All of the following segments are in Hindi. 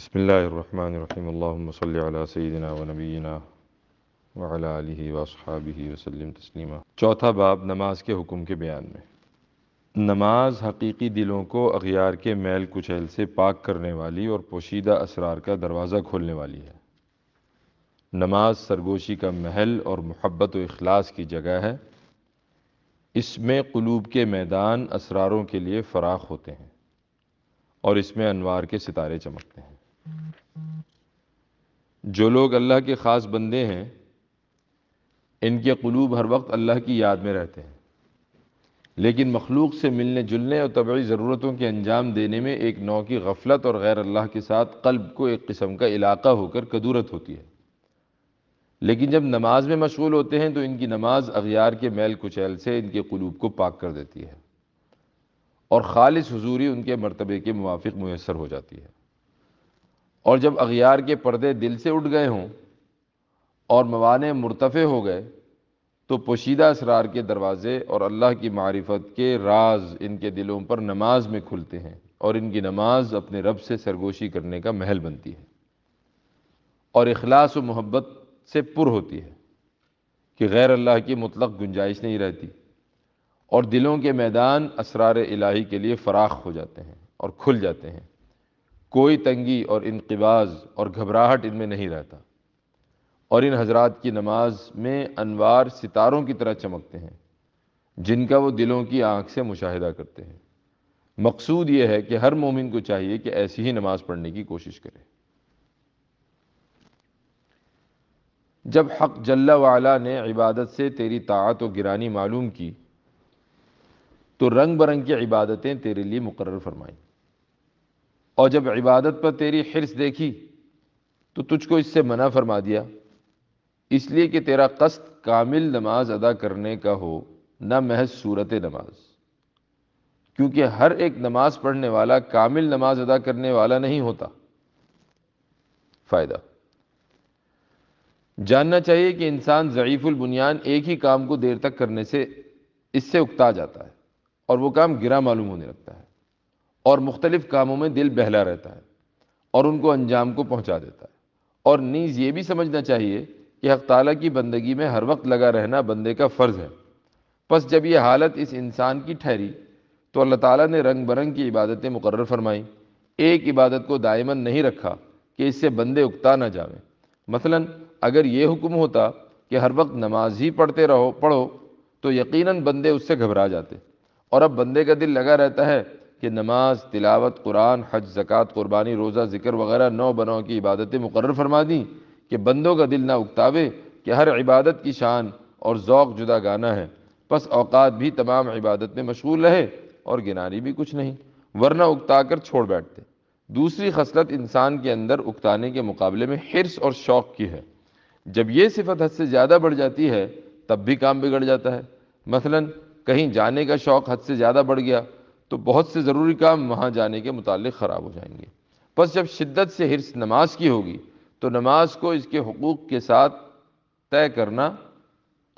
بسم الله الرحمن الرحيم اللهم صل على سيدنا व वाला वसहाबी वसलम तस्लिमा चौथा बाब नमाज के हुक्म के बयान में नमाज हकीकी दिलों को अगियार के मैल कुचैल से पाक करने वाली और पोशीदा असरार का दरवाज़ा खोलने वाली है नमाज सरगोशी का महल और मोहब्बत व अखलास की जगह है इसमें क़लूब के मैदान असरारों के लिए फ़राख होते हैं और इसमें अनवार के सितारे चमकते हैं जो लोग अल्लाह के ख़ास बंदे हैं इनके कलूब हर वक्त अल्लाह की याद में रहते हैं लेकिन मखलूक से मिलने जुलने और तबी ज़रूरतों के अंजाम देने में एक नौ की गफलत और गैर अल्लाह के साथ कल्ब को एक किस्म का इलाका होकर कदूरत होती है लेकिन जब नमाज में मशगूल होते हैं तो इनकी नमाज अगियार के मैल कुचैल से इनके कुलूब को पाक कर देती है और ख़ालिश हजूरी उनके मरतबे के मुआफ़ मैसर हो जाती है और जब अगियार के पर्दे दिल से उठ गए हों और मवान मरतफ़े हो गए तो पोशीदा इसरार के दरवाज़े और अल्लाह की मारिफत के राज इनके दिलों पर नमाज में खुलते हैं और इनकी नमाज अपने रब से सरगोशी करने का महल बनती है और अखलास व मोहब्बत से पुर होती है कि गैर अल्लाह की मुतलक गुंजाइश नहीं रहती और दिलों के मैदान असरार इलाही के लिए फ़राख हो जाते हैं और खुल जाते हैं कोई तंगी और इनकबाज और घबराहट इनमें नहीं रहता और इन हजरात की नमाज में अनवार सितारों की तरह चमकते हैं जिनका वो दिलों की आंख से मुशाहिदा करते हैं मकसूद ये है कि हर मोमिन को चाहिए कि ऐसी ही नमाज़ पढ़ने की कोशिश करे जब हक जल्ला वाला ने इबादत से तेरी ताकत और गिरानी मालूम की तो रंग बरंग की इबादतें तेरे लिए मुकर फरमाईं और जब इबादत पर तेरी हिरस देखी तो तुझको इससे मना फरमा दिया इसलिए कि तेरा कस्त कामिल नमाज अदा करने का हो न महज सूरत नमाज क्योंकि हर एक नमाज पढ़ने वाला कामिल नमाज अदा करने वाला नहीं होता फ़ायदा जानना चाहिए कि इंसान ज़यीफ़ुल बुनियान एक ही काम को देर तक करने से इससे उकता जाता है और वो काम गिरा मालूम होने लगता है और मुख्तलिफ़ कामों में दिल बहला रहता है और उनको अंजाम को पहुँचा देता है और नीज़ ये भी समझना चाहिए कि हक ताली की बंदगी में हर वक्त लगा रहना बंदे का फ़र्ज़ है बस जब यह हालत इस इंसान की ठहरी तो अल्लाह ताला ने रंग बरंग की इबादतें मुकर फरमाईं एक इबादत को दायमन नहीं रखा कि इससे बंदे उकता ना जावे मसलन अगर ये हुक्म होता कि हर वक्त नमाज ही पढ़ते रहो पढ़ो तो यकीनन बंदे उससे घबरा जाते और अब बंदे का दिल लगा रहता है कि नमाज तिलावत कुरान हज ज़क़ात क़ुरबानी रोज़ा ज़िक्र वगैरह नौ बनों की इबादतें मुकर फरमा दी कि बंदों का दिल ना उकतावे कि हर इबादत की शान और ओक़ जुदा गाना है बस अवकात भी तमाम इबादत में मशगूल रहे और गिनारी भी कुछ नहीं वरना उकता कर छोड़ बैठते दूसरी खसलत इंसान के अंदर उकताने के मुकाबले में हिरस और शौक़ की है जब यह सिफत हद से ज़्यादा बढ़ जाती है तब भी काम बिगड़ जाता है मसलन कहीं जाने का शौक़ हद से ज़्यादा बढ़ गया तो बहुत से ज़रूरी काम वहाँ जाने के मुतल ख़राब हो जाएंगे बस जब शिद्दत से हिरस नमाज की होगी तो नमाज को इसके हकूक़ के साथ तय करना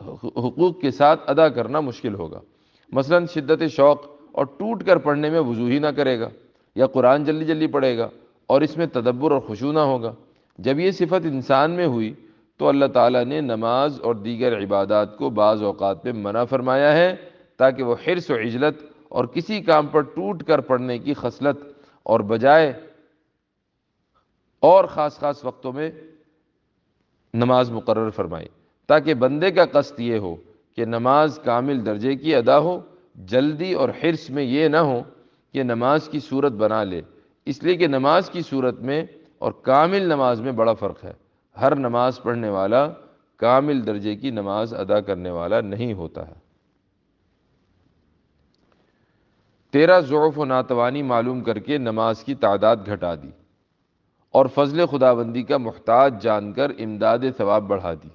हकूक़ के साथ अदा करना मुश्किल होगा मसलन शिद्दत शौक़ और टूट कर पढ़ने में वजू ही ना करेगा या कुरान जल्दी जल्दी पढ़ेगा और इसमें तदब्बर और खुशू ना होगा जब ये सिफत इंसान में हुई तो अल्लाह ताला ने नमाज और दीगर इबादत को बाज़ अवत में मना फरमाया है ताकि वह हिरस व इजलत और किसी काम पर टूट कर पढ़ने की खसलत और बजाय और ख़ास ख़ास वक्तों में नमाज मुकर फरमाए ताकि बंदे का कस्त ये हो कि नमाज कामिल दर्जे की अदा हो जल्दी और हिरस में ये ना हो कि नमाज की सूरत बना ले इसलिए कि नमाज की सूरत में और कामिल नमाज में बड़ा फ़र्क है हर नमाज पढ़ने वाला कामिल दर्जे की नमाज अदा करने वाला नहीं होता है तेरह ज़ोफ़ व नातवानी मालूम करके नमाज की तादाद घटा दी और फजल खुदाबंदी का मुहताज जानकर इमदाद सवाब बढ़ा दी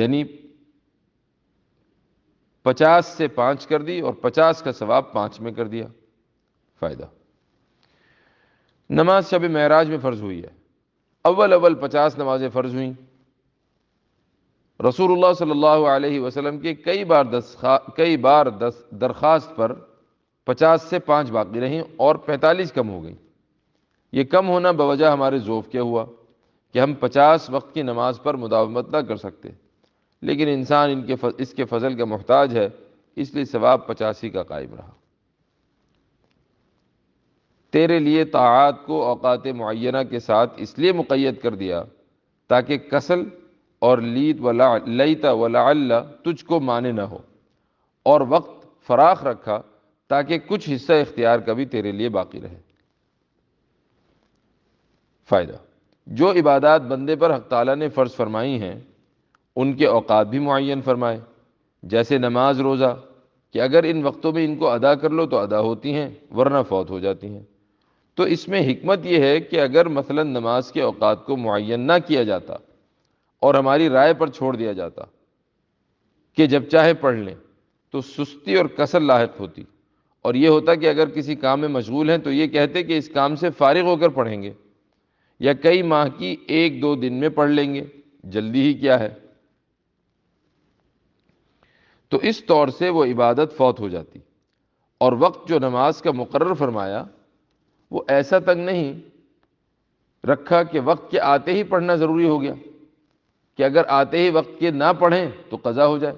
यानी पचास से पाँच कर दी और पचास का सवाब पाँच में कर दिया फ़ायदा नमाज शब महराज में फ़र्ज़ हुई है अव्वल अव्वल पचास नमाजें फ़र्ज़ हुई रसूलुल्लाह सल्लल्लाहु अलैहि वसल्लम के कई बार दस कई बार दस दरख्वास्त पर पचास से पाँच बाकी रहीं और पैंतालीस कम हो गई ये कम होना बवजह हमारे ज़ोफ़ के हुआ कि हम पचास वक्त की नमाज पर मुदावमत ना कर सकते लेकिन इंसान इनके फ, इसके फजल का मोहताज है इसलिए सवाब पचासी का कायम रहा तेरे लिए तात को अवकात मुना के साथ इसलिए मुक़ैद कर दिया ताकि कसल और लीत वला लईता वला तुझको माने ना हो और वक्त फराख रखा ताकि कुछ हिस्सा इख्तियार का भी तेरे लिए बाकी रहे फ़ायदा जो इबादत बंदे पर हक ताली ने फ़र्ज़ फरमाई हैं उनके औकात भी मुन फरमाए जैसे नमाज रोज़ा कि अगर इन वक्तों में इनको अदा कर लो तो अदा होती हैं वरना फौत हो जाती हैं तो इसमें हमत यह है कि अगर मसला नमाज के औकात को मुन ना किया जाता और हमारी राय पर छोड़ दिया जाता कि जब चाहे पढ़ लें तो सुस्ती और कसर लाक होती और ये होता कि अगर किसी काम में मशगूल हैं तो ये कहते कि इस काम से फारिग होकर पढ़ेंगे या कई माह की एक दो दिन में पढ़ लेंगे जल्दी ही क्या है तो इस तौर से वो इबादत फौत हो जाती और वक्त जो नमाज का मुकर फरमाया वो ऐसा तंग नहीं रखा कि वक्त के आते ही पढ़ना ज़रूरी हो गया कि अगर आते ही वक्त के ना पढ़ें तो कज़ा हो जाए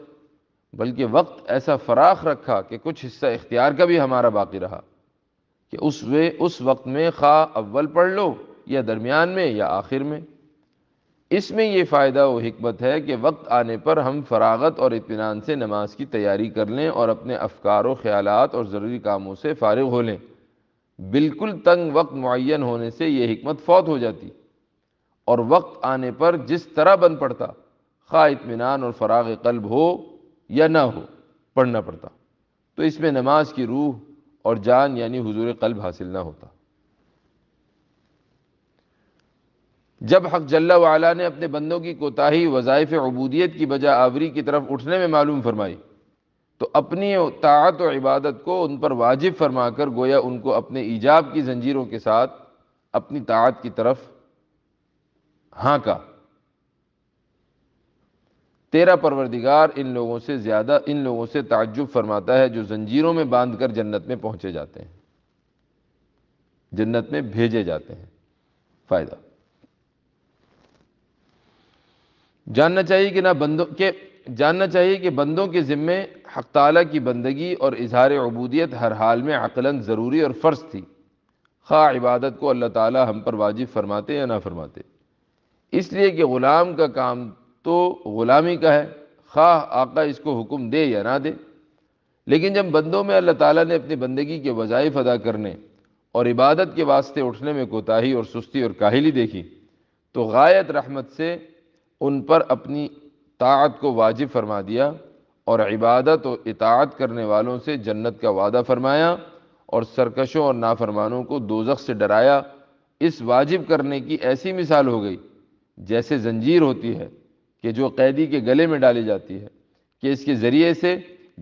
बल्कि वक्त ऐसा फराख रखा कि कुछ हिस्सा इख्तियार का भी हमारा बाकी रहा कि उस वे उस वक्त में खा अव्वल पढ़ लो या दरमियान में या आखिर में इसमें यह फ़ायदा व हमत है कि वक्त आने पर हम फरागत और इतमान से नमाज की तैयारी कर लें और अपने अफकार व ख्याल और ज़रूरी कामों से फारग हो लें बिल्कुल तंग वक्त मुन होने से यह हमत फौत हो जाती और वक्त आने पर जिस तरह बन पड़ता खा इतमान और फराग कल्ब हो या ना हो पढ़ना पड़ता तो इसमें नमाज की रूह और जान यानी हुजूर कल्ब हासिल ना होता जब हक जल्ला वाला ने अपने बंदों की कोताही वजायफ अबूदियत की वजह आवरी की तरफ उठने में मालूम फरमाई तो अपनी तात और इबादत को उन पर वाजिब फरमा कर गोया उनको अपने ईजाब की जंजीरों के साथ अपनी तात की तरफ हाँका तेरा परवरदिगार इन लोगों से ज़्यादा इन लोगों से ताज्जुब फरमाता है जो जंजीरों में बांध कर जन्नत में पहुँचे जाते हैं जन्नत में भेजे जाते हैं फ़ायदा जानना चाहिए कि ना बंदों के जानना चाहिए कि बंदों के ज़िम्मे हक ताली की बंदगी और इजहार अबूदियत हर हाल में अकलन ज़रूरी और फ़र्ज़ थी खा इबादत को अल्लाह ताला हम पर वाजिब फरमाते या ना फरमाते इसलिए कि ग़ुलाम का काम तो ग़ुलामी का है खा आका इसको हुक्म दे या ना दे लेकिन जब बंदों में अल्लाह ताला ने अपनी बंदगी के वजायफ़ अदा करने और इबादत के वास्ते उठने में कोताही और सुस्ती और काहली देखी तो गायत रहमत से उन पर अपनी ताकत को वाजिब फरमा दिया और इबादत और इतात करने वालों से जन्नत का वादा फरमाया और सरकशों और नाफरमानों को दोजख से डराया इस वाजिब करने की ऐसी मिसाल हो गई जैसे जंजीर होती है कि जो कैदी के गले में डाली जाती है कि इसके ज़रिए से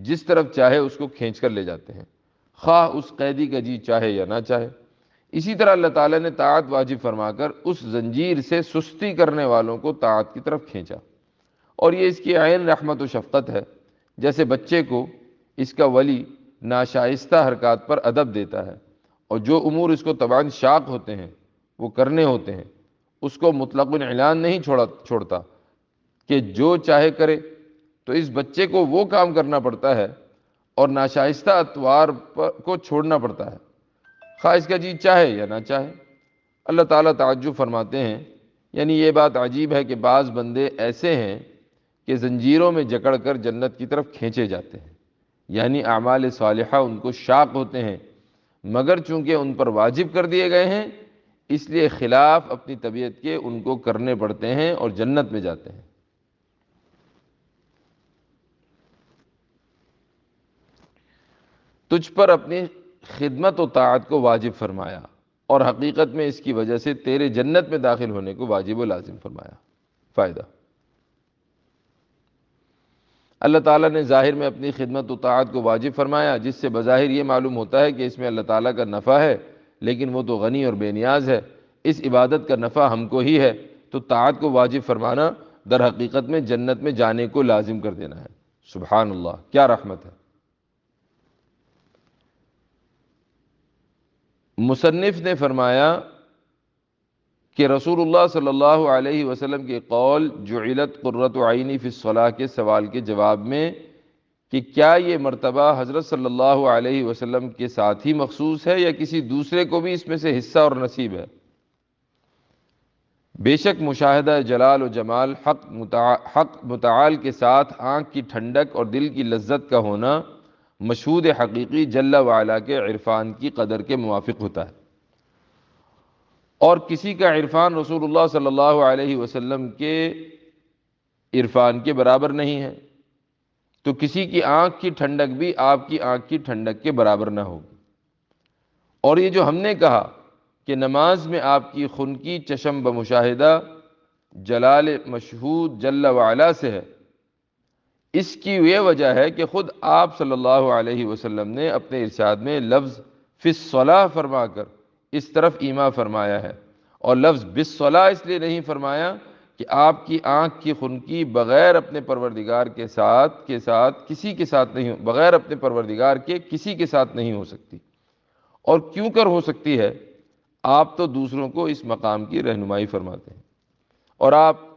जिस तरफ चाहे उसको खींच कर ले जाते हैं खा उस कैदी का जी चाहे या ना चाहे इसी तरह अल्लाह ताला ने तात वाजिब फरमाकर उस जंजीर से सुस्ती करने वालों को तात की तरफ खींचा और ये इसकी आयन रहमत व शफ़त है जैसे बच्चे को इसका वली नाशाइस्ता हरकत पर अदब देता है और जो उमूर इसको तबान शाक होते हैं वो करने होते हैं उसको मुतलक़ ऐलान नहीं छोड़ा छोड़ता कि जो चाहे करे तो इस बच्चे को वो काम करना पड़ता है और नाशाइस्ता अतवार को छोड़ना पड़ता है ख़्वाहिश का जी चाहे या ना चाहे अल्लाह ताला ताज्जुब फरमाते हैं यानी ये बात अजीब है कि बाज़ बंदे ऐसे हैं कि जंजीरों में जकड़ कर जन्नत की तरफ खींचे जाते हैं यानी अमाल सालहा उनको शाक होते हैं मगर चूँकि उन पर वाजिब कर दिए गए हैं इसलिए खिलाफ अपनी तबीयत के उनको करने पड़ते हैं और जन्नत में जाते हैं तुझ पर अपनी खिदमत व तात को वाजिब फरमाया और हकीकत में इसकी वजह से तेरे जन्नत में दाखिल होने को वाजिब व लाजिम फरमाया फ़ायदा अल्लाह ताला ने ज़ाहिर में अपनी खिदमत उतात को वाजिब फरमाया जिससे बज़ाहिर ये मालूम होता है कि इसमें अल्लाह ताला का नफ़ा है लेकिन वो तो गनी और बेनियाज है इस इबादत का नफ़ा हमको ही है तो तात को वाजिब फरमाना दर हकीकत में जन्नत में जाने को लाजिम कर देना है सुबहानल्ला क्या रहमत है मुसनफ़ ने फरमाया कि रसूल सल्ला वसलम के कौल जुलत क़ुर्रत आइनी फ़िसलाह के सवाल के जवाब में कि क्या ये मरतबा हज़रत सल्ला अलैहि के साथ ही मखसूस है या किसी दूसरे को भी इसमें से हिस्सा और नसीब है बेशक मुशाह जलाल व जमाल हक मुता हक मुताल के साथ आँख की ठंडक और दिल की लज्जत का होना मशहूद हकीकी जल्ला वाला के इरफान की कदर के मुआफ़ होता है और किसी का इरफान रसूलुल्लाह सल्लल्लाहु अलैहि वसल्लम के इरफान के बराबर नहीं है तो किसी की आँख की ठंडक भी आपकी आँख की ठंडक के बराबर ना होगी और ये जो हमने कहा कि नमाज में आपकी खुन की चशम बमुशाहिदा जलाल मशहूद जल्ला वाला से है इसकी यह वजह है कि ख़ुद आप सल्लल्लाहु अलैहि वसल्लम ने अपने इरशाद में लफ्ज़ फ़िसला फरमा कर इस तरफ ईमा फरमाया है और लफ्ज़ बिसला इसलिए नहीं फरमाया कि आपकी आँख की खुनकी बग़ैर अपने परवरदिगार के साथ के साथ किसी के साथ नहीं बग़ैर अपने परवरदिगार के किसी के साथ नहीं हो सकती और क्यों कर हो सकती है आप तो दूसरों को इस मकाम की रहनुमाई फरमाते हैं और आप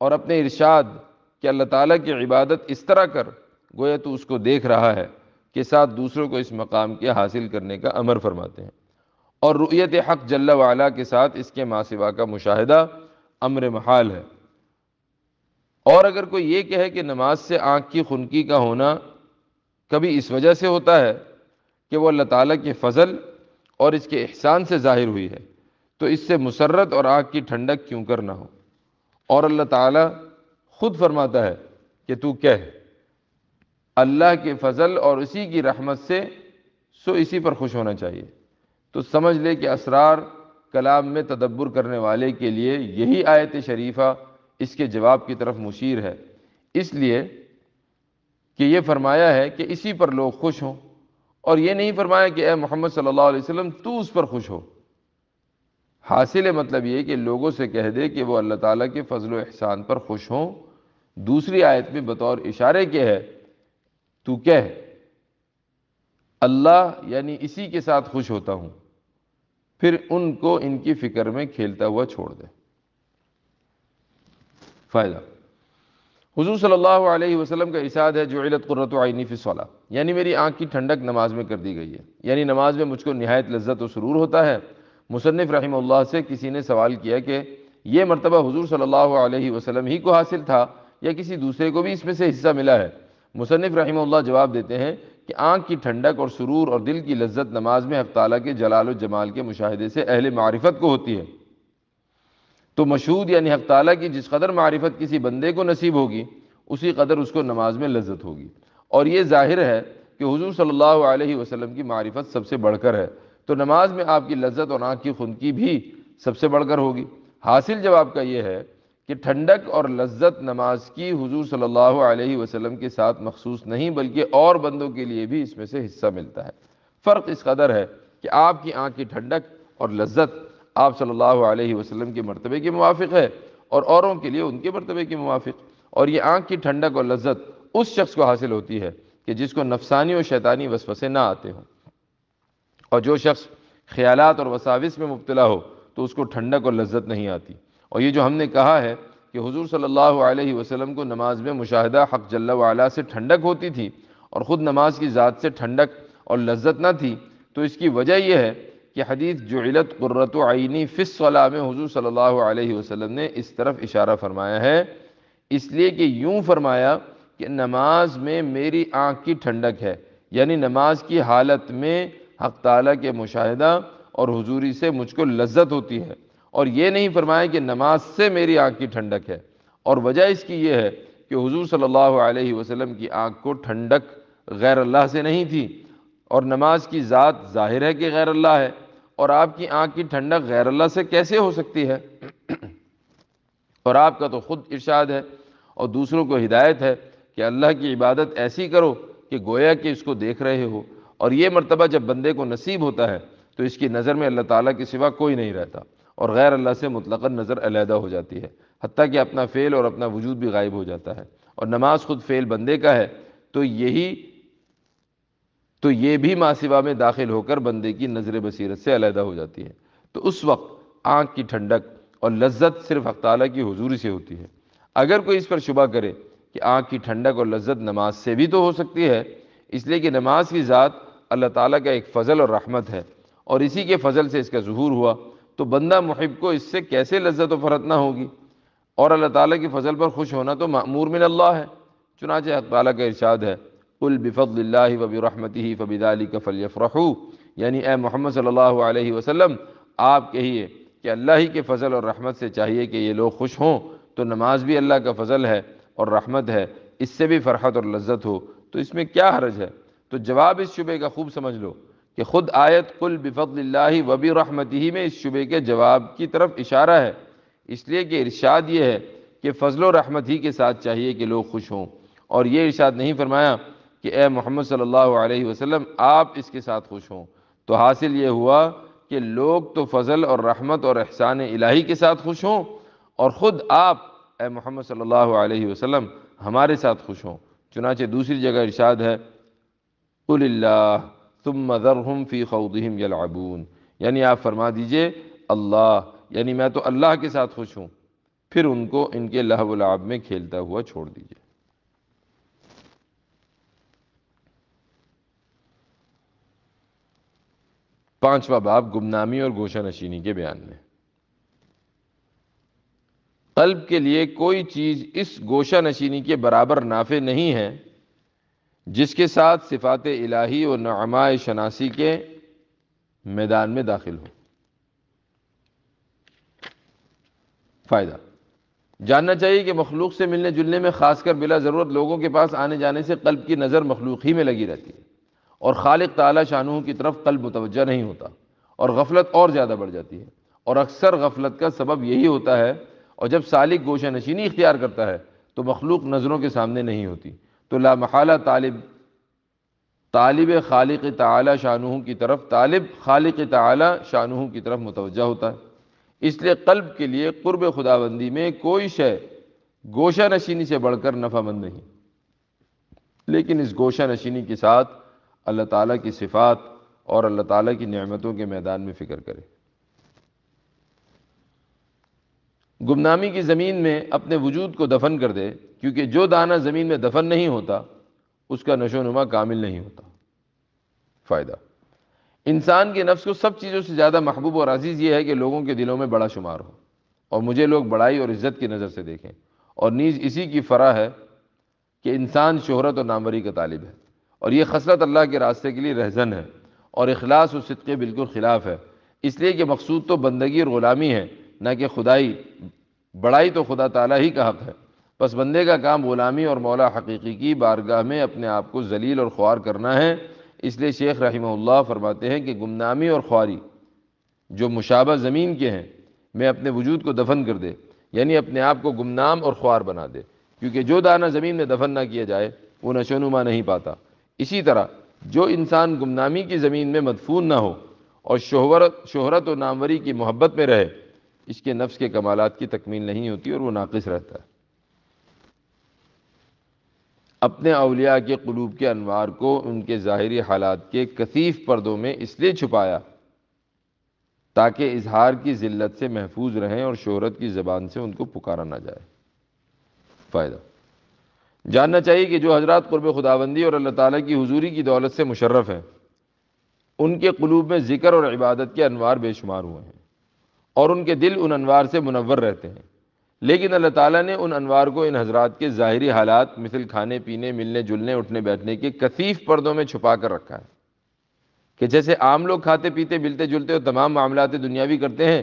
और अपने इर्शाद कि अल्लाह ताला की इबादत इस तरह कर गोया तो उसको देख रहा है के साथ दूसरों को इस मकाम के हासिल करने का अमर फरमाते हैं और रुयत हक जल्ला वाला के साथ इसके मासिवा का मुशाहिदा अमर महाल है और अगर कोई ये कहे कि नमाज से आँख की खुनकी का होना कभी इस वजह से होता है कि वह अल्लाह ताली के फजल और इसके एहसान से ज़ाहिर हुई है तो इससे मुसरत और आँख की ठंडक क्यों करना हो और अल्लाह ताली खुद फरमाता है कि तू कह अल्लाह के फजल और उसी की रहमत से सो इसी पर खुश होना चाहिए तो समझ ले कि असरार कलाम में तदब्बर करने वाले के लिए यही आयत शरीफा इसके जवाब की तरफ मुशीर है इसलिए कि यह फरमाया है कि इसी पर लोग खुश हों और यह नहीं फरमाया कि ए मोहम्मद सल्लल्लाहु अलैहि वसल्लम तू उस पर खुश हो हासिल मतलब ये कि लोगों से कह दे कि वो अल्लाह ताला के फजल एहसान पर खुश हों दूसरी आयत में बतौर इशारे के है तू कह अल्लाह यानी इसी के साथ खुश होता हूं फिर उनको इनकी फ़िक्र में खेलता हुआ छोड़ दे फ़ायदा हजूर सल्लल्लाहु अलैहि वसल्लम का इशाद है जो इलत क़ुरत आइनी फ़िसला यानी मेरी आंख की ठंडक नमाज में कर दी गई है यानी नमाज में मुझको नहायत लज्जत और सुरूर होता है मुसनफ़ रही से किसी ने सवाल किया कि यह मरतबा हजू सल्ला वसलम ही को हासिल था या किसी दूसरे को भी इसमें से हिस्सा मिला है मुसनफ़ रही जवाब देते हैं कि आँख की ठंडक और सुरूर और दिल की लज्जत नमाज में हक के जलाल जमाल के मुशाहदे से अहल मारफत को होती है तो मशहूद यानी हक की जिस कदर मारफत किसी बंदे को नसीब होगी उसी कदर उसको नमाज में लज्जत होगी और ये जाहिर है कि हजू सल्ला वसलम की मारफत सबसे बढ़कर है तो नमाज में आपकी लज्जत और आँख की खुनकी भी सबसे बढ़कर होगी हासिल जवाब का ये है कि ठंडक और लज्जत नमाज की हुजूर सल्लल्लाहु अलैहि वसल्लम के साथ मखसूस नहीं बल्कि और बंदों के लिए भी इसमें से हिस्सा मिलता है फ़र्क इस कदर है कि आपकी आँख की ठंडक और लज्जत आप सल्लल्लाहु अलैहि वसल्लम के मरतबे के मुआफ़ है और औरों के लिए उनके मरतबे के मुआफ़ और ये आँख की ठंडक और लज्जत उस शख्स को हासिल होती है कि जिसको नफसानी और शैतानी वसवसे ना आते हों और जो शख्स ख्यालात और वसाविस में मुबतला हो तो उसको ठंडक और लज्जत नहीं आती और ये जो हमने कहा है कि हुजूर सल्लल्लाहु अलैहि वसल्लम को नमाज में मुशाहिदा हक जल्ला वाला से ठंडक होती थी और ख़ुद नमाज की ज़ात से ठंडक और लज्जत ना थी तो इसकी वजह यह है कि हदीस जुलत क़ुर्रत आइनी फिस में हुजूर सल्लल्लाहु अलैहि वसल्लम ने इस तरफ इशारा फरमाया है इसलिए कि यूँ फरमाया कि नमाज में मेरी आँख की ठंडक है यानी नमाज की हालत में हक ताली के मुशाहिदा और हजूरी से मुझको लज्जत होती है और ये नहीं फरमाया कि नमाज से मेरी आँख की ठंडक है और वजह इसकी ये है कि हुजूर सल्लल्लाहु अलैहि वसल्लम की आँख को ठंडक गैर अल्लाह से नहीं थी और नमाज की ज़ात जाहिर है कि गैर अल्लाह है और आपकी आँख की ठंडक गैर अल्लाह से कैसे हो सकती है और आपका तो ख़ुद इर्शाद है और दूसरों को हिदायत है कि अल्लाह की इबादत ऐसी करो कि गोया कि इसको देख रहे हो और ये मरतबा जब बंदे को नसीब होता है तो इसकी नज़र में अल्लाह ताला के सिवा कोई नहीं रहता और गैर अल्लाह से मुतलक़ नज़र अलहदा हो जाती है हती कि अपना फ़ेल और अपना वजूद भी गायब हो जाता है और नमाज ख़ुद फ़ेल बंदे का है तो यही तो ये भी मासिवा में दाखिल होकर बंदे की नज़र बसीरत से अलहदा हो जाती है तो उस वक्त आँख की ठंडक और लज्जत सिर्फ हक की हजूरी से होती है अगर कोई इस पर शुबा करे कि आँख की ठंडक और लज्जत नमाज से भी तो हो सकती है इसलिए कि नमाज की ज़ात अल्लाह ताली का एक फ़ज़ल और रहमत है और इसी के फ़ज़ल से इसका जहूर हुआ तो बंदा मुहिब को इससे कैसे लज्जत वफरत ना होगी और अल्लाह ताला की फजल पर खुश होना तो मामूर मिन अल्लाह है चुनाच ताली का इरशाद है उल बिफ़ल वबरहमती फ़बिदाली का फ़लफ़रहू यानी ए मोहम्मद सल्ला वसम आप कहिए कि अल्लाह ही के फ़जल और रहमत से चाहिए कि ये लोग खुश हों तो नमाज भी अल्लाह का फ़जल है और रहमत है इससे भी फ़रहत और लज्जत हो तो इसमें क्या हरज है तो जवाब इस शुबे का खूब समझ लो कि ख़ुद आयत कुल बिफ़ल वबी रहमत ही में इस शुबे के जवाब की तरफ इशारा है इसलिए कि इर्शाद ये है कि फ़जल रहमत ही के साथ चाहिए कि लोग खुश हों और ये इर्शाद नहीं फरमाया कि ए मोहम्मद सल्लल्लाहु अलैहि वसल्लम आप इसके साथ खुश हों तो हासिल ये हुआ कि लोग तो फ़जल और रहमत और एहसान इलाही के साथ खुश हों और ख़ुद आप ए मोहम्मद सल्लल्लाहु अलैहि वसल्लम हमारे साथ खुश हों चुनाचे दूसरी जगह इर्शाद है कुल्ला तुम हम फ़ी खौदहम यबून यानी आप फरमा दीजिए अल्लाह यानी मैं तो अल्लाह के साथ खुश हूँ फिर उनको इनके लहवलाब में खेलता हुआ छोड़ दीजिए पांचवा बाब गुमनामी और गोशा नशीनी के बयान में कल्ब के लिए कोई चीज़ इस गोशा नशीनी के बराबर नाफे नहीं है जिसके साथ सिफात इलाही और नमाय शनासी के मैदान में दाखिल हो फ़ायदा जानना चाहिए कि मखलूक से मिलने जुलने में ख़ासकर बिला ज़रूरत लोगों के पास आने जाने से कल्ब की नज़र मखलूक ही में लगी रहती है और खालिक ताला शाहूह की तरफ कल्ब मुतवजह नहीं होता और गफलत और ज़्यादा बढ़ जाती है और अक्सर गफलत का सबब यही होता है और जब सालिक गोशा नशीनी इख्तियार करता है तो मखलूक नज़रों के सामने नहीं होती तो ला महला तालिब तालिब खालिक ताली शाहूह की तरफ तालिब खालिक तला शाहूह की तरफ मुतवज़ा होता है इसलिए कल्ब के लिए कुर्ब खुदाबंदी में कोई शय गोशा नशीनी से बढ़कर नफामंद नहीं लेकिन इस गोशा नशीनी के साथ अल्लाह ताला की सिफ़ात और अल्लाह ताला की नियमतों के मैदान में फ़िक्र करें गुमनामी की ज़मीन में अपने वजूद को दफन कर दे क्योंकि जो दाना ज़मीन में दफन नहीं होता उसका नशो नुमा कामिल नहीं होता फ़ायदा इंसान के नफ्स को सब चीज़ों से ज़्यादा महबूब और अजीज़ यह है कि लोगों के दिलों में बड़ा शुमार हो और मुझे लोग बड़ाई और इज़्ज़त की नज़र से देखें और नीज़ इसी की फ़रा है कि इंसान शहरत और नामवरी का तालिब है और यह खसरत अल्लाह के रास्ते के लिए रहजन है और अखलास और सदके बिल्कुल ख़िलाफ़ है इसलिए कि मकसूद तो बंदगी और ग़ुलामी है ना कि खुदाई बड़ाई तो खुदा ताला ही का हक है बस बंदे का काम ग़ुलामी और मौला हकीकी की बारगाह में अपने आप को जलील और ख्वार करना है इसलिए शेख रहीमल्ला फरमाते हैं कि गुमनामी और ख्वारी जो मुशाबा ज़मीन के हैं मैं अपने वजूद को दफन कर दे यानी अपने आप को गुमनाम और ख्वार बना दे क्योंकि जो दाना ज़मीन में दफन ना किया जाए वो नशोनुमा नहीं पाता इसी तरह जो इंसान गुमनामी की ज़मीन में मदफून ना हो और शोहरत शोहरत और नामवरी की मोहब्बत में रहे इसके नफ्स के कमालत की तकमील नहीं होती और वो नाकस रहता है अपने अलिया के कलूब के अनवार को उनके ज़ाहरी हालात के कसीफ पर्दों में इसलिए छुपाया ताकि इजहार की जिल्लत से महफूज रहें और शोहरत की ज़बान से उनको पुकारा ना जाए फ़ायदा जानना चाहिए कि जो हजरत क़ुरब खुदाबंदी और अल्लाह ताली की हजूरी की दौलत से मुशर्रफ़ हैं उनके कुलूब में ज़िक्र और इबादत के अनवार बेशुमार हुए हैं और उनके दिल उन अनवार से मुनवर रहते हैं लेकिन अल्लाह ताला ने उन अनवार को इन हजरात के ज़ाहरी हालात मिसल खाने पीने मिलने जुलने उठने बैठने के कसीफ पर्दों में छुपा कर रखा है कि जैसे आम लोग खाते पीते मिलते जुलते और तमाम मामला दुनियावी करते हैं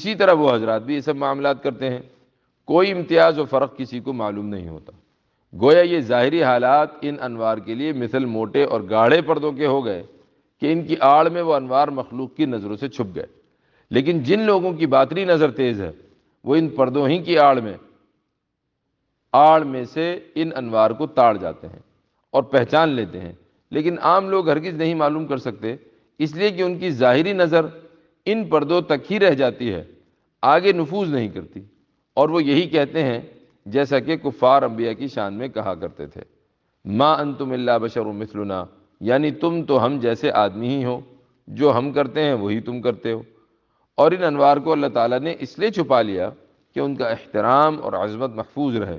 इसी तरह वो हजरात भी ये सब मामला करते हैं कोई इम्तियाज़ और फ़र्क किसी को मालूम नहीं होता गोया ये ज़ाहरी हालात इन अनवार के लिए मिसल मोटे और गाढ़े पर्दों के हो गए कि इनकी आड़ में वो अनवार मखलूक की नज़रों से छुप गए लेकिन जिन लोगों की बातरी नज़र तेज़ है वो इन पर्दों ही की आड़ में आड़ में से इन अनवार को ताड़ जाते हैं और पहचान लेते हैं लेकिन आम लोग हरगिज़ नहीं मालूम कर सकते इसलिए कि उनकी ज़ाहरी नज़र इन पर्दों तक ही रह जाती है आगे नफूज नहीं करती और वो यही कहते हैं जैसा कि कुफ़ार अम्बिया की शान में कहा करते थे माँ अंतुमिल्ला बशर मिसलुना यानी तुम तो हम जैसे आदमी ही हो जो हम करते हैं वही तुम करते हो और इन अनवार को अल्लाह ताला ने इसलिए छुपा लिया कि उनका अहतराम और आज़मत महफूज रहे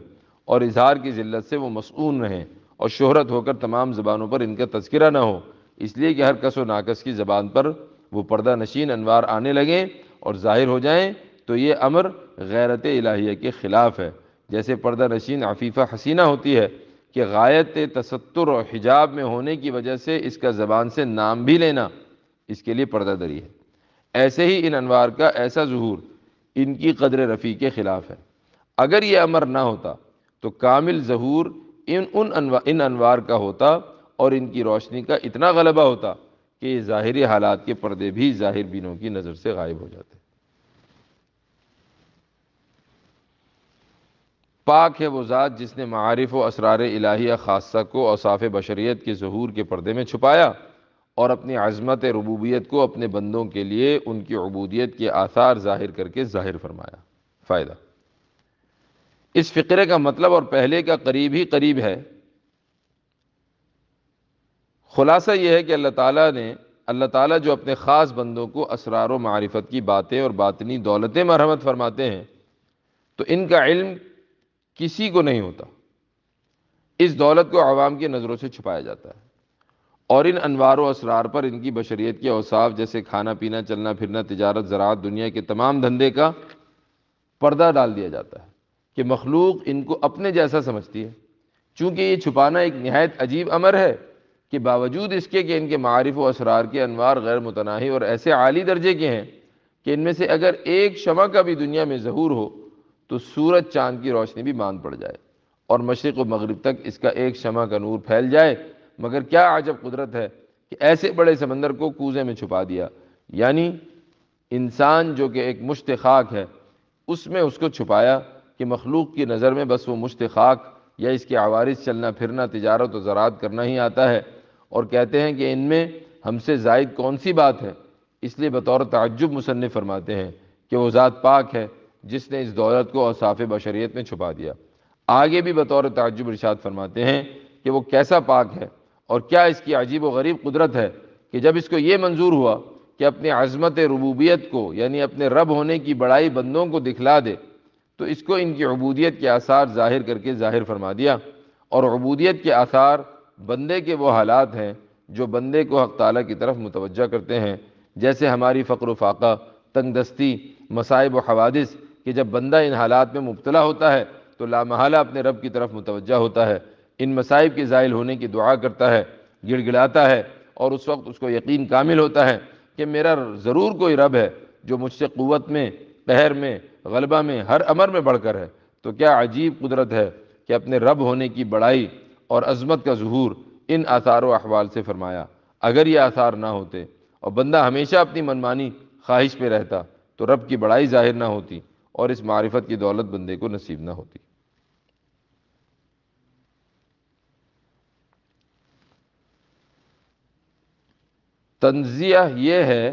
और इजहार की जिल्लत से वो मसून रहें और शहरत होकर तमाम ज़बानों पर इनका तस्करा ना हो इसलिए कि हर कस व नाकस की ज़बान पर वो पर्दा नशीन अनवार आने लगें और ज़ाहिर हो जाएँ तो ये अमर गैरत इलाहिया के ख़िलाफ़ है जैसे पर्दा नशीन आफीफ़ा हसीना होती है कि गायत तसत्तर और हिजाब में होने की वजह से इसका ज़बान से नाम भी लेना इसके लिए पर्दादरी है ऐसे ही इन अनवार का ऐसा जहूर इनकी कदर रफ़ी के ख़िलाफ़ है अगर ये अमर ना होता तो कामिल जहूर इन उन अनवा, इन अनवार का होता और इनकी रोशनी का इतना गलबा होता कि ज़ाहरी हालात के पर्दे भी ज़ाहिर बीनों की नज़र से गायब हो जाते पाक है वो ज़ात जिसने मारफ़ व असरार इलाही खासा को औसाफ़ बशरीत के जहूर के पर्दे में छुपाया और अपनी आजमत रबूबियत को अपने बंदों के लिए उनकी अबूदियत के आसार ज़ाहिर करके ज़ाहिर फरमाया फ़ायदा इस फ़िक्रे का मतलब और पहले का करीब ही करीब है खुलासा यह है कि अल्लाह ताला ने अल्लाह ताला जो अपने ख़ास बंदों को असरार मारिफत की बातें और बातनी दौलतें मरहमत फरमाते हैं तो इनका इल्म किसी को नहीं होता इस दौलत को आवाम की नज़रों से छुपाया जाता है और इन अनवारों असरार पर इनकी बशरीत के औसाफ जैसे खाना पीना चलना फिरना तजारत ज़रात दुनिया के तमाम धंधे का पर्दा डाल दिया जाता है कि मखलूक इनको अपने जैसा समझती है चूँकि ये छुपाना एक नहायत अजीब अमर है कि बावजूद इसके कि इनके मारफ व असरार के अनवार गैर मुतनाही और ऐसे अली दर्जे के हैं कि इनमें से अगर एक शमा का भी दुनिया में जहूर हो तो सूरज चांद की रोशनी भी मान पड़ जाए और मशरक़ व मगरब तक इसका एक शमा का नूर फैल जाए मगर क्या आजब कुदरत है कि ऐसे बड़े समंदर को कूजे में छुपा दिया यानी इंसान जो कि एक मुश्त खाक है उसमें उसको छुपाया कि मखलूक की नज़र में बस वो मुश्त खाक या इसके आवारिस चलना फिरना तजारत और ज़रात करना ही आता है और कहते हैं कि इनमें हमसे जायद कौन सी बात है इसलिए बतौर तजुब मुसन्फ़ फरमाते हैं कि वो ज़ात पाक है जिसने इस दौलत को असाफ़ बशरीत में छुपा दिया आगे भी बतौर तजुब इर्शाद फरमाते हैं कि वो कैसा पाक है और क्या इसकी अजीब व गरीब कुदरत है कि जब इसको ये मंजूर हुआ कि अपनी अज़मत रबूबियत को यानी अपने रब होने की बड़ाई बंदों को दिखला दे तो इसको इनकी अबूदियत के आसार ज़ाहिर करके ज़ाहिर फरमा दिया और अबूदियत के आसार बंदे के वो हालात हैं जो बंदे को हक़ ताली की तरफ मुतवजह करते हैं जैसे हमारी फ़क्र फाका तंगदस्ती मसाइब व हवादिस कि जब बंदा इन हालात में मुबतला होता है तो लामहला अपने रब की तरफ मुतवजह होता है इन मसाइब के ज़ायल होने की दुआ करता है गिड़गिड़ाता है और उस वक्त उसको यकीन कामिल होता है कि मेरा ज़रूर कोई रब है जो मुझसे क़वत में कहर में गलबा में हर अमर में बढ़कर है तो क्या अजीब कुदरत है कि अपने रब होने की बड़ाई और अजमत का जहूर इन आसार व अहवाल से फरमाया अगर ये आसार ना होते और बंदा हमेशा अपनी मनमानी ख्वाहिश पे रहता तो रब की बड़ाई जाहिर ना होती और इस मारिफत की दौलत बंदे को नसीब ना होती तंजिया ये है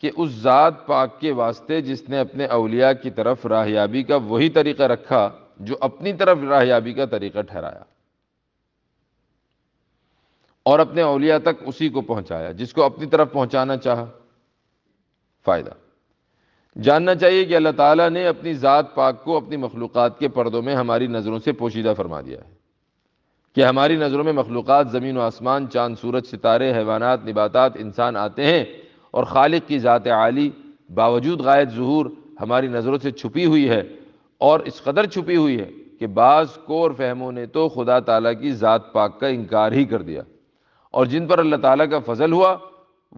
कि उस ज़ात पाक के वास्ते जिसने अपने अलिया की तरफ राहयाबी का वही तरीक़ा रखा जो अपनी तरफ राहयाबी का तरीक़ा ठहराया और अपने अलिया तक उसी को पहुँचाया जिसको अपनी तरफ पहुँचाना चाह फ़ायदा जानना चाहिए कि अल्लाह ताला ने अपनी ज़ात पाक को अपनी मखलूक़ात के पर्दों में हमारी नज़रों से पोशीदा फरमा दिया है कि हमारी नज़रों में मखलूक ज़मीन व आसमान चाँद सूरज सितारे हैवानात निबातात इंसान आते हैं और खालिक की ज़ात आली बावजूद गायत जहूर हमारी नज़रों से छुपी हुई है और इस कदर छुपी हुई है कि बाज़ को और फहमों ने तो खुदा ताली की ज़ात पाक का इनकार ही कर दिया और जिन पर अल्लाह ताली का फजल हुआ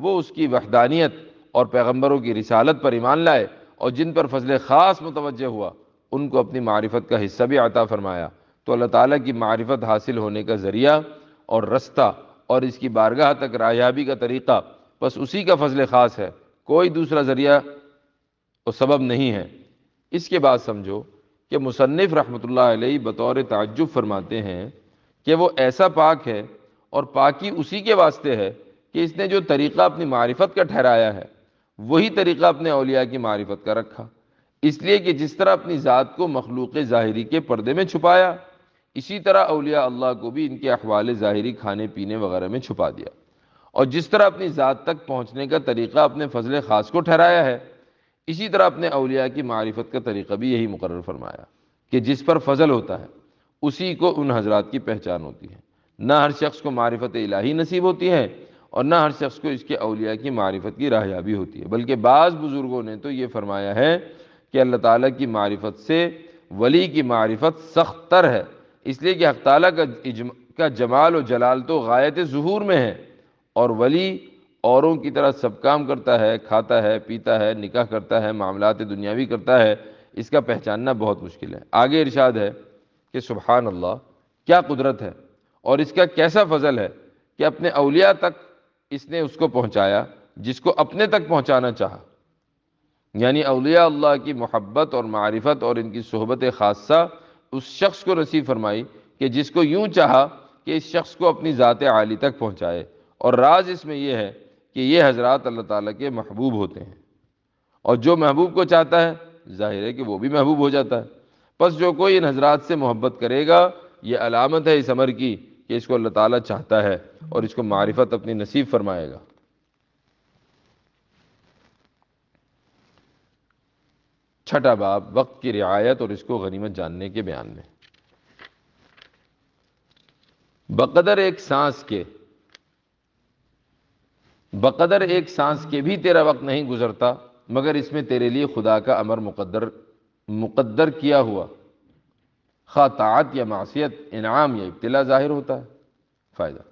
वो उसकी वहदानियत और पैगम्बरों की रिसालत पर ईमान लाए और जिन पर फजल ख़ास मुतवजह हुआ उनको अपनी मारफत का हिस्सा भी आता फरमाया तो अल्लाह ताला की मारिफत हासिल होने का ज़रिया और रास्ता और इसकी बारगाह तक रायाबी का तरीक़ा बस उसी का फजल ख़ास है कोई दूसरा ज़रिया और सबब नहीं है इसके बाद समझो कि मुसनफ़ रहमत बतौर तजुब फरमाते हैं कि वो ऐसा पाक है और पाकी उसी के वास्ते है कि इसने जो तरीक़ा अपनी मारिफत का ठहराया है वही तरीक़ा अपने अलिया की मारिफत का रखा इसलिए कि जिस तरह अपनी ज़ात को मखलूक ज़ाहरी के पर्दे में छुपाया इसी तरह अलिया अल्लाह को भी इनके अखवाल ज़ाहरी खाने पीने वगैरह में छुपा दिया और जिस तरह अपनी ज़ात तक पहुँचने का तरीक़ा अपने फजल ख़ास को ठहराया है इसी तरह अपने अलिया की मारफत का तरीक़ा भी यही मुकर फरमाया कि जिस पर फजल होता है उसी को उन हजरात की पहचान होती है ना हर शख्स को मारफत इलाही नसीब होती है और ना हर शख्स को इसके अलिया की मारफत की राहयाबी होती है बल्कि बाज़ बुज़ुर्गों ने तो ये फरमाया है कि अल्लाह ताली की मारफत से वली की मारफत सख्त तर है इसलिए कि हक ताली का का जमाल और जलाल तो गायत जहूर में है और वली औरों की तरह सब काम करता है खाता है पीता है निकाह करता है मामलात दुनियावी करता है इसका पहचानना बहुत मुश्किल है आगे इरशाद है कि सुबहान अल्लाह क्या कुदरत है और इसका कैसा फजल है कि अपने अलिया तक इसने उसको पहुँचाया जिसको अपने तक पहुँचाना चाहा यानी अलिया अल्लाह की मोहब्बत और मारफत और इनकी सहबत खासा उस शख्स को नसीब फरमाई कि जिसको यूं चाहा कि इस शख्स को अपनी ज़ात आली तक पहुँचाए और राज इसमें यह है कि ये हजरात अल्लाह ताला के महबूब होते हैं और जो महबूब को चाहता है जाहिर है कि वो भी महबूब हो जाता है बस जो कोई इन हजरात से मोहब्बत करेगा ये अलामत है इस अमर की कि इसको अल्लाह ताला चाहता है और इसको मारिफत अपनी नसीब फरमाएगा छठा बाब वक्त की रियायत और इसको गनीमत जानने के बयान में बकदर एक सांस के बकदर एक सांस के भी तेरा वक्त नहीं गुजरता मगर इसमें तेरे लिए खुदा का अमर मुकदर मुकदर किया हुआ ख़ातात या मासीत इनाम या इब्तला ज़ाहिर होता है फ़ायदा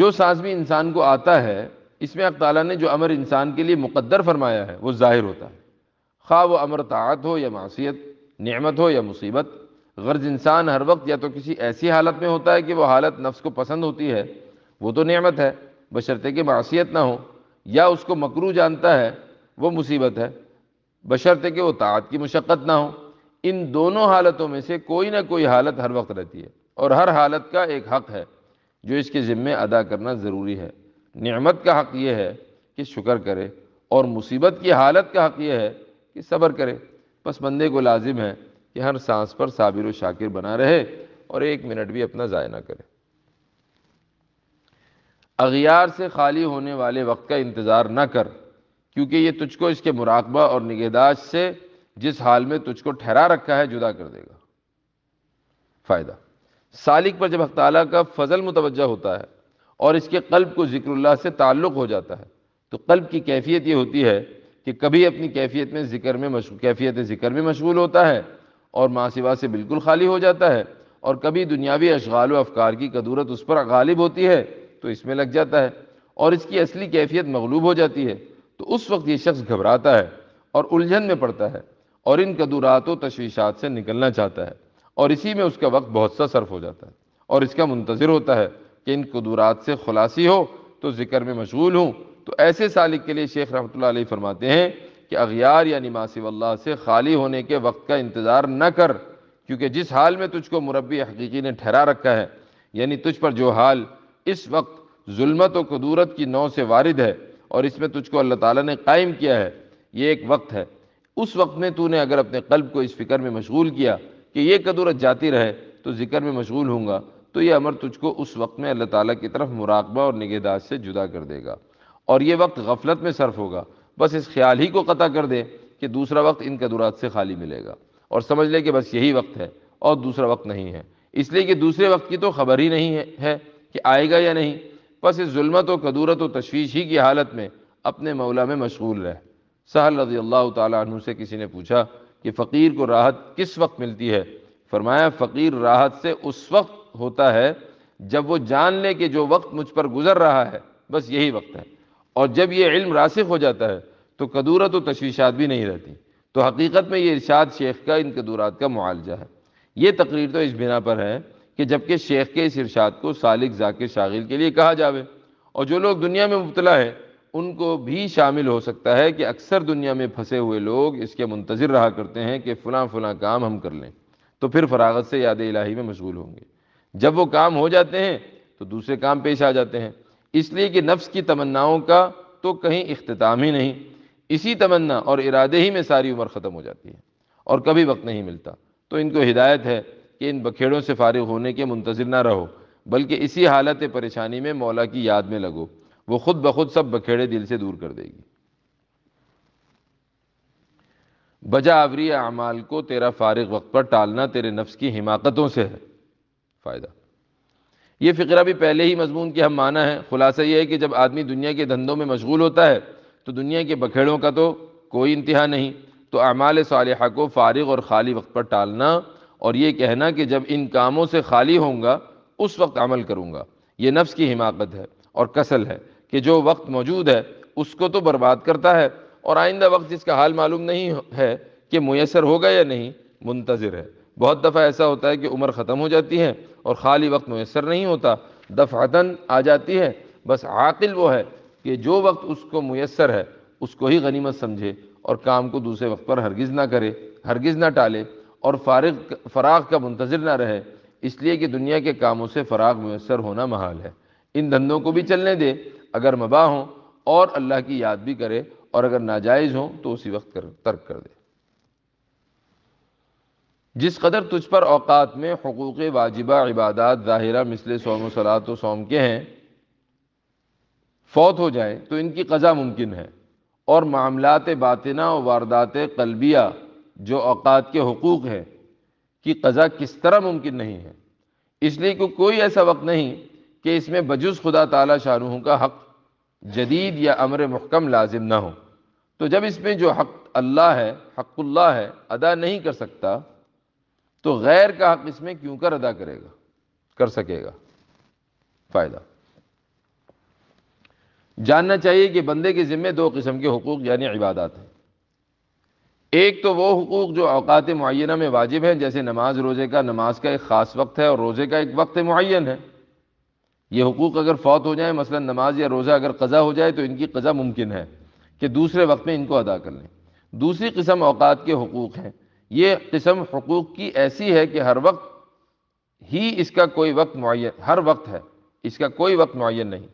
जो सांस भी इंसान को आता है इसमें अब ताली ने जो अमर इंसान के लिए मुकदर फरमाया है वो ज़ाहिर होता है खा वो अमर तात हो या मासीत नमत हो या मुसीबत गर्ज इंसान हर वक्त या तो किसी ऐसी हालत में होता है कि वह हालत नफ्स को पसंद होती है वो तो नमत है बशर्ते कि मासीत ना हो या उसको मकरू जानता है वह मुसीबत है बशर्ते कि वो तात की मशक्क़त ना हो इन दोनों हालतों में से कोई ना कोई हालत हर वक्त रहती है और हर हालत का एक हक़ है जो इसके ज़िम्मे अदा करना ज़रूरी है नमत का हक़ ये है कि शुक्र करे और मुसीबत की हालत का हक़ ये है कि सब्र करे बस बंदे को लाजिम है कि हर सांस पर साबिर शाकिर बना रहे और एक मिनट भी अपना ज़ाय ना करे अगियार से खाली होने वाले वक्त का इंतज़ार न कर क्योंकि ये तुझको इसके मुराकबा और निगहदाश से जिस हाल में तुझको ठहरा रखा है जुदा कर देगा फ़ायदा सालिक पर जब हक ताली का फजल मुतवजा होता है और इसके कल्ब को जिक्रल्ला से ताल्लुक़ हो जाता है तो कल्ब की कैफियत ये होती है कि कभी अपनी कैफियत में ज़िक्र में कैफियत ज़िक्र में मशगूल होता है और सिवा से बिल्कुल खाली हो जाता है और कभी दुनियावी अशगाल व अफकार की कदूरत उस पर गालिब होती है तो इसमें लग जाता है और इसकी असली कैफियत मगलूब हो जाती है तो उस वक्त ये शख्स घबराता है और उलझन में पड़ता है और इन कदूरात व तशवीशात से निकलना चाहता है और इसी में उसका वक्त बहुत सा सर्फ हो जाता है और इसका मुंतज़र होता है कि इन कदूरात से खुलासी हो तो ज़िक्र में मशगूल हूँ तो ऐसे सालिक के लिए शेख रहमत फरमाते हैं कि अगियार यानी मासीवल्ला से खाली होने के वक्त का इंतज़ार न कर क्योंकि जिस हाल में तुझको मुरबी हकीकी ने ठहरा रखा है यानी तुझ पर जो हाल इस वक्त जुल्मत और कदूरत की नौ से वारद है और इसमें तुझको अल्लाह ताली ने कायम किया है ये एक वक्त है उस वक्त में तूने अगर अपने कल्ब को इस फिक्र में मशगूल किया कि यह कदूरत जाती रहे तो ज़िक्र में मशगूल होंगे तो यह अमर तुझको उस वक्त में अल्लाह ताली की तरफ मुराकबा और निगहदाज से जुदा कर देगा और ये वक्त गफलत में सर्फ होगा बस इस ख्याल ही को क़ता कर दे कि दूसरा वक्त इन कदूरात से खाली मिलेगा और समझ ले कि बस यही वक्त है और दूसरा वक्त नहीं है इसलिए कि दूसरे वक्त की तो खबर ही नहीं है, है कि आएगा या नहीं बस इस जुल्मत व कदूरत व तशवीश ही की हालत में अपने मौला में मशगूल रहे सहल रजी अल्लाह तु से किसी ने पूछा कि फ़कीर को राहत किस वक्त मिलती है फरमाया फ़कीर राहत से उस वक्त होता है जब वो जान ले कि जो वक्त मुझ पर गुजर रहा है बस यही वक्त है और जब ये इल्म रासिक हो जाता है तो कदूरत तो तशवीशात भी नहीं रहती तो हकीकत में ये इर्शाद शेख का इन कदूरात का मुआलजा है ये तकरीर तो इस बिना पर है कि जबकि शेख के इस इर्शाद को सालिक जाकिर शागिल के लिए कहा जावे और जो लोग दुनिया में मुबतला है उनको भी शामिल हो सकता है कि अक्सर दुनिया में फंसे हुए लोग इसके मुंतज़र रहा करते हैं कि फ़लाँ फ़लाँ काम हम कर लें तो फिर फरागत से याद इलाही में मशगूल होंगे जब वो काम हो जाते हैं तो दूसरे काम पेश आ जाते हैं इसलिए कि नफ्स की तमन्नाओं का तो कहीं अख्ताम ही नहीं इसी तमन्ना और इरादे ही में सारी उम्र ख़त्म हो जाती है और कभी वक्त नहीं मिलता तो इनको हिदायत है कि इन बखेड़ों से फारिग होने के मुंतज़र ना रहो बल्कि इसी हालत परेशानी में मौला की याद में लगो वो खुद ब खुद सब बखेड़े दिल से दूर कर देगी बजा आवरी अमाल को तेरा फारिग वक्त पर टालना तेरे नफ्स की हिमाकतों से है फ़ायदा ये फिक्र भी पहले ही मजमून के हम माना है खुलासा ये है कि जब आदमी दुनिया के धंधों में मशगूल होता है तो दुनिया के बखेड़ों का तो कोई इंतहा नहीं तो अमाल साल को फारग और ख़ाली वक्त पर टालना और ये कहना कि जब इन कामों से खाली होंगे उस वक्त अमल करूँगा ये नफ्स की हिमाकत है और कसल है कि जो वक्त मौजूद है उसको तो बर्बाद करता है और आइंदा वक्त जिसका हाल मालूम नहीं है कि मैसर होगा या नहीं मुंतज़र है बहुत दफ़ा ऐसा होता है कि उम्र ख़त्म हो जाती है और खाली वक्त मैसर नहीं होता दफ़ातन आ जाती है बस आकिल वो है कि जो वक्त उसको मैसर है उसको ही गनीमत समझे और काम को दूसरे वक्त पर हरगिज़ ना करे हरगिज़ ना टाले और फारग फराग का मुंतजर ना रहे इसलिए कि दुनिया के कामों से फराग मैसर होना महाल है इन धंधों को भी चलने दे अगर मबा हों और अल्लाह की याद भी करे और अगर नाजायज़ हों तो उसी वक्त कर तर्क कर दे जिस कदर तुझ पर औकात में हकूक़ वाजिबा इबादत ज़ाहिरा मिसल सोम सलात सोम के हैं फौत हो जाएँ तो इनकी कज़ा मुमकिन है और मामलात बातना और वारदात कलबिया जो अवात के हकूक़ हैं कि कज़ा किस तरह मुमकिन नहीं है इसलिए कि कोई ऐसा वक्त नहीं कि इसमें बजुस खुदा तला शाहरुहों का हक जदीद या अमर महकम लाजिम ना हो तो जब इसमें जो हक अल्लाह है हकुल्ला है अदा नहीं कर सकता तो गैर का हक इसमें क्यों कर अदा करेगा कर सकेगा फ़ायदा जानना चाहिए कि बंदे के ज़िम्मे दो किस्म के हकूक़ यानी इबादत हैं एक तो वो हकूक़ जो अवकात मुन में वाजिब हैं जैसे नमाज रोज़े का नमाज का एक ख़ास वक्त है और रोज़े का एक वक्त मुन है यह हकूक़ अगर फौत हो जाए मसला नमाज या रोज़ा अगर कज़ा हो जाए तो इनकी कज़ा मुमकिन है कि दूसरे वक्त में इनको अदा कर लें दूसरी किस्म अवकात के हकूक़ हैं ये किस्म हकूक़ की ऐसी है कि हर वक्त ही इसका कोई वक्त मुन हर वक्त है इसका कोई वक्त मुन नहीं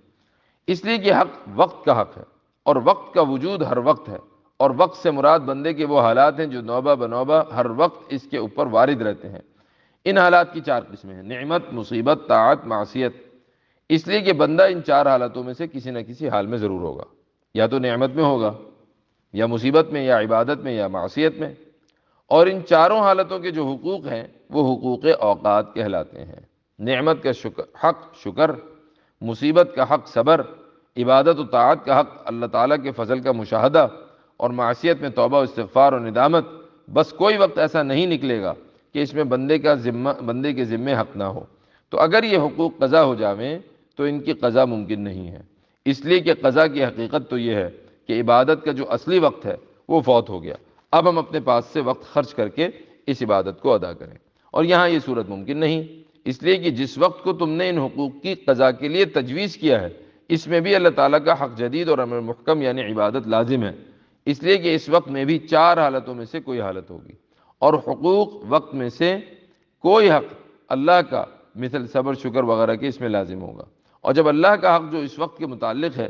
इसलिए कि हक वक्त का हक है और वक्त का वजूद हर वक्त है और वक्त से मुराद बंदे के वो हालात हैं जो नौबा बनौबा हर वक्त इसके ऊपर वारिद रहते हैं इन हालात की चार किस्में हैं नमत मुसीबत तात मासीत इसलिए कि बंदा इन चार हालातों में से किसी न किसी हाल में ज़रूर होगा या तो नमत में होगा या मुसीबत में या इबादत में या मासीत में और इन चारों हालतों के जो हकूक़ हैं वो हकूक़ अवकात कहलाते हैं नमत का शुक्र हक शुक्र मुसीबत का हक सबर इबादत व तात का हक अल्लाह ताला के फजल का मुशाहदा और मासीत में तोबा इस्तफ़ार और निदामत बस कोई वक्त ऐसा नहीं निकलेगा कि इसमें बंदे का ज़िम्मा बंदे के ज़िम्मे हक ना हो तो अगर ये हकूक़ कज़ा हो जावें तो इनकी कज़ा मुमकिन नहीं है इसलिए कि कज़ा की हकीकत तो ये है कि इबादत का जो असली वक्त है वो फौत हो गया अब हम अपने पास से वक्त खर्च करके इस इबादत को अदा करें और यहाँ ये सूरत मुमकिन नहीं इसलिए कि जिस वक्त को तुमने इन हकूक़ की कज़ा के लिए तजवीज़ किया है इसमें भी अल्लाह ताला का हक जदीद और अमर महकम यानी इबादत लाजिम है इसलिए कि इस वक्त में भी चार हालतों में से कोई हालत होगी और हकूक़ वक्त में से कोई हक अल्लाह का मिसल सब्र शुक्र वगैरह के इसमें लाजिम होगा और जब अल्लाह का हक जो इस वक्त के मुतल है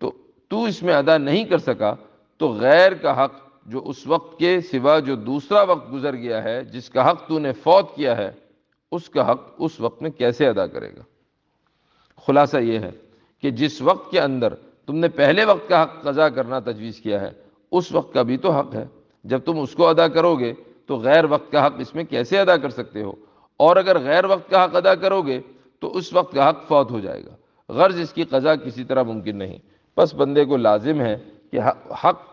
तो तू इसमें अदा नहीं कर सका तो गैर का हक जो उस वक्त के सिवा जो दूसरा वक्त गुजर गया है जिसका हक तूने फौत किया है उसका हक उस वक्त में कैसे अदा करेगा खुलासा यह है कि जिस वक्त के अंदर तुमने पहले वक्त का हक अदा करना तजवीज़ किया है उस वक्त का भी तो हक है जब तुम उसको अदा करोगे तो गैर वक्त का हक इसमें कैसे अदा कर सकते हो और अगर गैर वक्त का हक अदा करोगे तो उस वक्त का हक फौत हो जाएगा गर्ज इसकी कज़ा किसी तरह मुमकिन नहीं बस बंदे को लाजिम है कि हक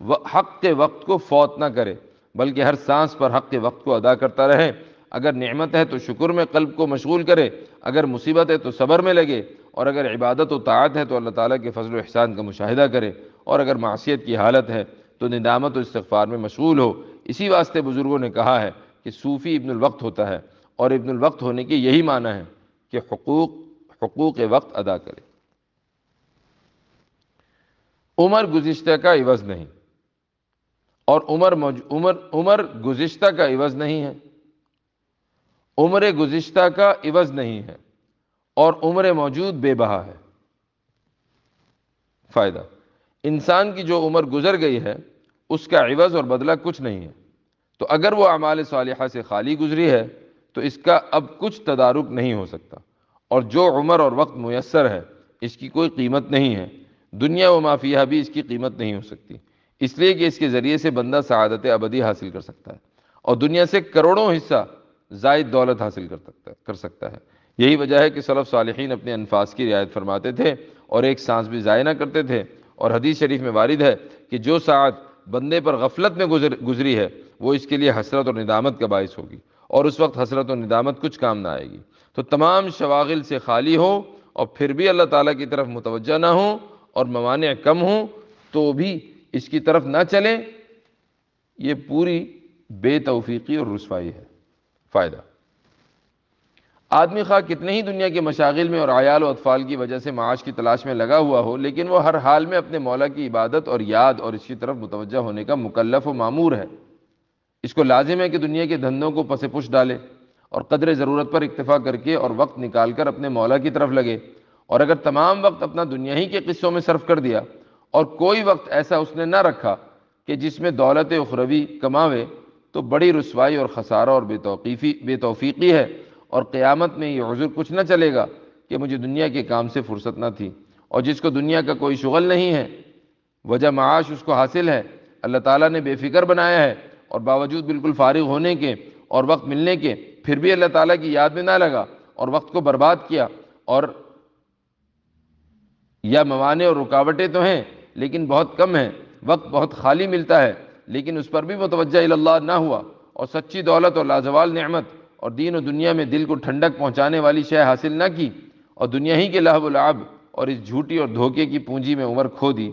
हक़ के वक्त को फौत ना करे बल्कि हर सांस पर हक़ के वक्त को अदा करता रहे अगर नेमत है तो शुक्र में कल्ब को मशगूल करे अगर मुसीबत है तो सब्र में लगे और अगर इबादत व तात है तो अल्लाह ताला के फजल एहसान का मुशाहिदा करे और अगर मासीत की हालत है तो निदामत और इस्तफ़ार में मशगूल हो इसी वास्ते बुज़ुर्गों ने कहा है कि सूफ़ी इब्नवक्त होता है और इब्नवक्त होने की यही माना है कि हकूक़ हकूक़ वक्त अदा करे उम्र गुज्त का इवज़ नहीं और उमर उम्र उम्र गुज्त का इवज़ नहीं है उम्र गुज्त का इवज़ नहीं है और उम्र मौजूद बेबहा है फ़ायदा इंसान की जो उम्र गुजर गई है उसका इवज़ और बदला कुछ नहीं है तो अगर वह अमाल सालह से खाली गुजरी है तो इसका अब कुछ तदारुक नहीं हो सकता और जो उम्र और वक्त मैसर है इसकी कोई कीमत नहीं है दुनिया व माफिया भी इसकी कीमत नहीं हो सकती इसलिए कि इसके ज़रिए से बंदा शहादत अबदी हासिल कर सकता है और दुनिया से करोड़ों हिस्सा जायद दौलत हासिल कर सकता कर सकता है यही वजह है कि सलफ़ सालहीन अपने अनफाज की रियायत फरमाते थे और एक सांस भी ज़ाय ना करते थे और हदीस शरीफ में वारिद है कि जो सात बंदे पर गफलत में गुजर गुजरी है वो इसके लिए हसरत और निदामत का बायस होगी और उस वक्त हसरत और निदामत कुछ काम ना आएगी तो तमाम शवागिल से खाली हो और फिर भी अल्लाह ताला की तरफ मुतवजा ना हो और मवान कम हो तो भी इसकी तरफ ना चलें ये पूरी बेतौफीकी और रसवाई है फ़ायदा आदमी खा कितने ही दुनिया के मशागिल में और आयाल और अतफाल की वजह से माश की तलाश में लगा हुआ हो लेकिन वह हर हाल में अपने मौला की इबादत और याद और इसकी तरफ मुतवजह होने का मुकलफ व मामूर है इसको लाजिम है कि दुनिया के धंधों को पसे पुश डाले और कदर ज़रूरत पर इतफ़ा करके और वक्त निकाल कर अपने मौला की तरफ लगे और अगर तमाम वक्त अपना दुनिया ही के किस्सों में सर्फ कर दिया और कोई वक्त ऐसा उसने ना रखा कि जिसमें दौलत उखरवी कमावे तो बड़ी रसवाई और खसारा और बेतौकीफ़ी बेतौफ़ीकी है और क़्यामत में ये हजूर कुछ ना चलेगा कि मुझे दुनिया के काम से फुर्सत न थी और जिसको दुनिया का कोई शुगल नहीं है वजह माश उसको हासिल है अल्लाह ताला ने बेफिक्र बनाया है और बावजूद बिल्कुल फारिग होने के और वक्त मिलने के फिर भी अल्लाह ताला की याद में ना लगा और वक्त को बर्बाद किया और या मवाने और रुकावटें तो हैं लेकिन बहुत कम है वक्त बहुत खाली मिलता है लेकिन उस पर भी मतवजह ना हुआ और सच्ची दौलत और लाजवाल नमत और दीन और दुनिया में दिल को ठंडक पहुँचाने वाली शय हासिल ना की और दुनिया ही के लहबुलाब और इस झूठी और धोखे की पूंजी में उम्र खो दी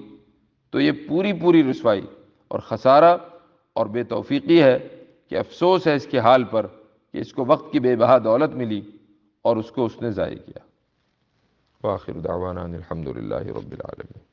तो ये पूरी पूरी रसवाई और खसारा और बेतौफीकी है कि अफसोस है इसके हाल पर कि इसको वक्त की बेबहा दौलत मिली और उसको उसने ज़ाय किया वाखिर दावाना अलहमदिल्ला